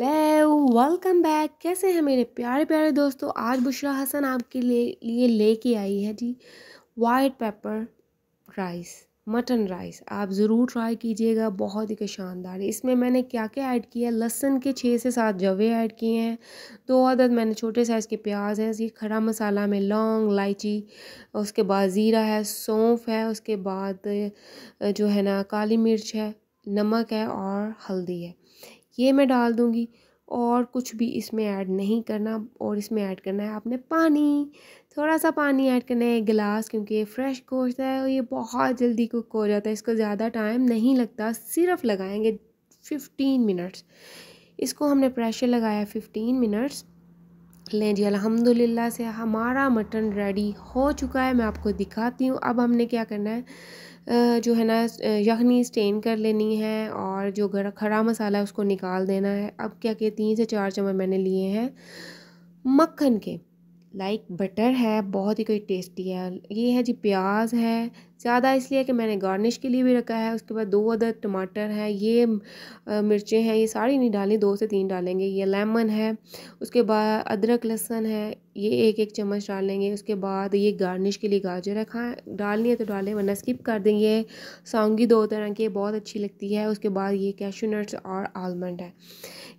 hello welcome back कैसे हैं मेरे प्यारे प्यारे दोस्तों आज बुशरा हसन आपके लिए लेके आई है जी white pepper rice mutton rice आप ज़रूर ट्राई कीजिएगा बहुत ही शानदार है इसमें मैंने क्या क्या ऐड किया है लहसन के छः से सात जवे ऐड किए हैं दो अदद मैंने छोटे साइज़ के प्याज हैं ये खड़ा मसाला में लौंग इलायची उसके बाद ज़ीरा है सौंफ है उसके बाद जो है ना काली मिर्च है नमक है और हल्दी है ये मैं डाल दूँगी और कुछ भी इसमें ऐड नहीं करना और इसमें ऐड करना है आपने पानी थोड़ा सा पानी ऐड करना है गिलास क्योंकि ये फ्रेश गोश्त है और ये बहुत जल्दी कुक हो जाता है इसको ज़्यादा टाइम नहीं लगता सिर्फ लगाएंगे फिफ्टीन मिनट्स इसको हमने प्रेशर लगाया फिफ्टीन मिनट्स लें जी अलहमदिल्ला से हमारा मटन रेडी हो चुका है मैं आपको दिखाती हूँ अब हमने क्या करना है जो है ना यखनी स्टेन कर लेनी है और जो गरा खड़ा मसाला है उसको निकाल देना है अब क्या कि तीन से चार चम्मच मैंने लिए हैं मक्खन के लाइक बटर है बहुत ही कोई टेस्टी है ये है जी प्याज है ज़्यादा इसलिए कि मैंने गार्निश के लिए भी रखा है उसके बाद दो अदर टमाटर हैं ये मिर्चें हैं ये सारी नहीं डालनी दो से तीन डालेंगे ये लेमन है उसके बाद अदरक लहसन है ये एक एक चम्मच डालेंगे उसके बाद ये गार्निश के लिए गाजर है खाएँ डालनी है तो डालें वरना स्किप कर देंगे सौंगी दो तरह की बहुत अच्छी लगती है उसके बाद ये कैशोनट्स और आलमंड है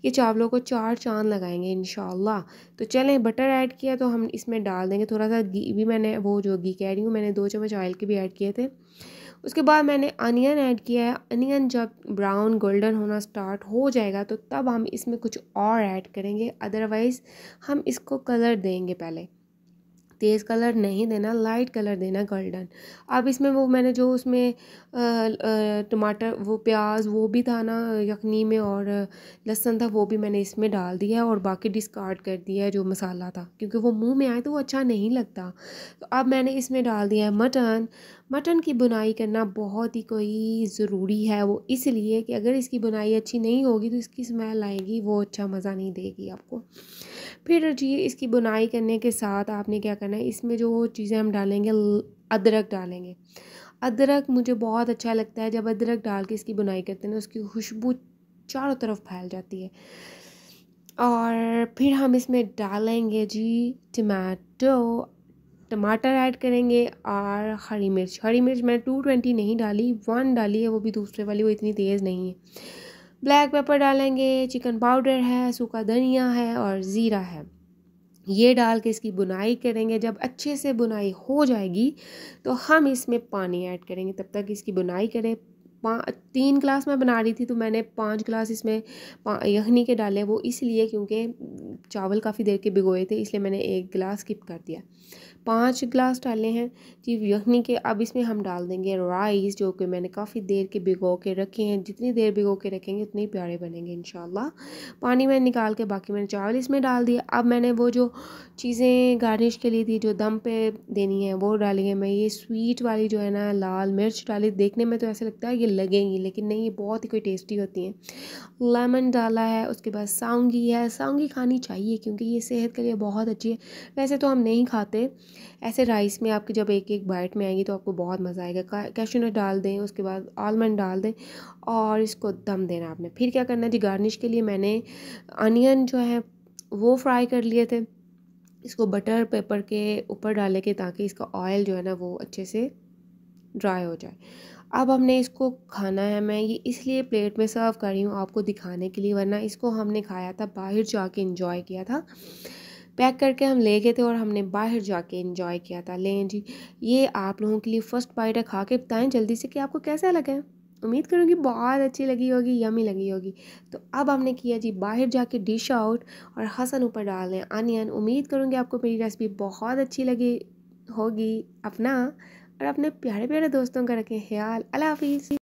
ये चावलों को चार चांद लगाएंगे इन तो चलें बटर ऐड किया तो हम इसमें डाल देंगे थोड़ा सा घी भी मैंने वो जो घी कह रही हूँ मैंने दो चम्मच ऑयल के भी ऐड किए थे उसके बाद मैंने अनियन ऐड किया है अनियन जब ब्राउन गोल्डन होना स्टार्ट हो जाएगा तो तब हम इसमें कुछ और ऐड करेंगे अदरवाइज़ हम इसको कलर देंगे पहले तेज़ कलर नहीं देना लाइट कलर देना गोल्डन अब इसमें वो मैंने जो उसमें टमाटर वो प्याज वो भी था ना यखनी में और लहसुन था वो भी मैंने इसमें डाल दिया और बाकी डिस्कार्ड कर दिया जो मसाला था क्योंकि वो मुंह में आए तो वो अच्छा नहीं लगता तो अब मैंने इसमें डाल दिया है मटन मटन की बुनाई करना बहुत ही कोई ज़रूरी है वो इसलिए कि अगर इसकी बुनाई अच्छी नहीं होगी तो इसकी स्मेल आएगी वो अच्छा मज़ा नहीं देगी आपको फिर जी इसकी बुनाई करने के साथ आपने क्या करना है इसमें जो चीज़ें हम डालेंगे अदरक डालेंगे अदरक मुझे बहुत अच्छा लगता है जब अदरक डाल के इसकी बुनाई करते हैं ना उसकी खुशबू चारों तरफ फैल जाती है और फिर हम इसमें डालेंगे जी टमाटो टमाटर ऐड करेंगे और हरी मिर्च हरी मिर्च मैंने टू ट्वेंटी नहीं डाली वन डाली है वो भी दूसरे वाली वो इतनी तेज़ नहीं है ब्लैक पेपर डालेंगे चिकन पाउडर है सूखा धनिया है और ज़ीरा है ये डाल के इसकी बुनाई करेंगे जब अच्छे से बुनाई हो जाएगी तो हम इसमें पानी ऐड करेंगे तब तक इसकी बुनाई करें पाँच तीन गिलास मैं बना रही थी तो मैंने पाँच गिलास इसमें यखनी के डाले वो इसलिए क्योंकि चावल काफ़ी देर के भिगोए थे इसलिए मैंने एक गिलास स्किप कर दिया पाँच गिलास डाले हैं जी यखनी के अब इसमें हम डाल देंगे राइस जो कि मैंने काफ़ी देर के भिगो के रखे हैं जितनी देर भिगो के रखेंगे उतने ही प्यारे बनेंगे इन पानी मैंने निकाल के बाकी मैंने चावल इसमें डाल दिया अब मैंने वो जो चीज़ें गार्निश के लिए थी जो दम पे देनी है वो डाली है मैं ये स्वीट वाली जो है ना लाल मिर्च डाली देखने में तो ऐसा लगता है ये लगेंगी लेकिन नहीं ये बहुत ही कोई टेस्टी होती हैं लेमन डाला है उसके बाद साउंगी है सांगी खानी चाहिए क्योंकि ये सेहत के लिए बहुत अच्छी है वैसे तो हम नहीं खाते ऐसे राइस में आपके जब एक एक बाइट में आएगी तो आपको बहुत मज़ा आएगा कैशू डाल दें उसके बाद आलमंड डाल दें और इसको दम देना आपने फिर क्या करना जी गार्निश के लिए मैंने अनियन जो है वो फ्राई कर लिए थे इसको बटर पेपर के ऊपर डाले के ताकि इसका ऑयल जो है ना वो अच्छे से ड्राई हो जाए अब हमने इसको खाना है मैं ये इसलिए प्लेट में सर्व कर रही हूँ आपको दिखाने के लिए वरना इसको हमने खाया था बाहर जाके इंजॉय किया था पैक करके हम ले गए थे और हमने बाहर जाके इंजॉय किया था लें जी ये आप लोगों के लिए फ़र्स्ट बाइट है खा के बताएं जल्दी से कि आपको कैसा लगा है उम्मीद करूँगी बहुत अच्छी लगी होगी यमी लगी होगी तो अब हमने किया जी बाहर जाके डिश आउट और हसन ऊपर डाल दें अनियन उम्मीद करूँगी आपको मेरी रेसिपी बहुत अच्छी लगी होगी अपना और अपने प्यारे प्यारे दोस्तों का रखें ख्याल अला हाफिज़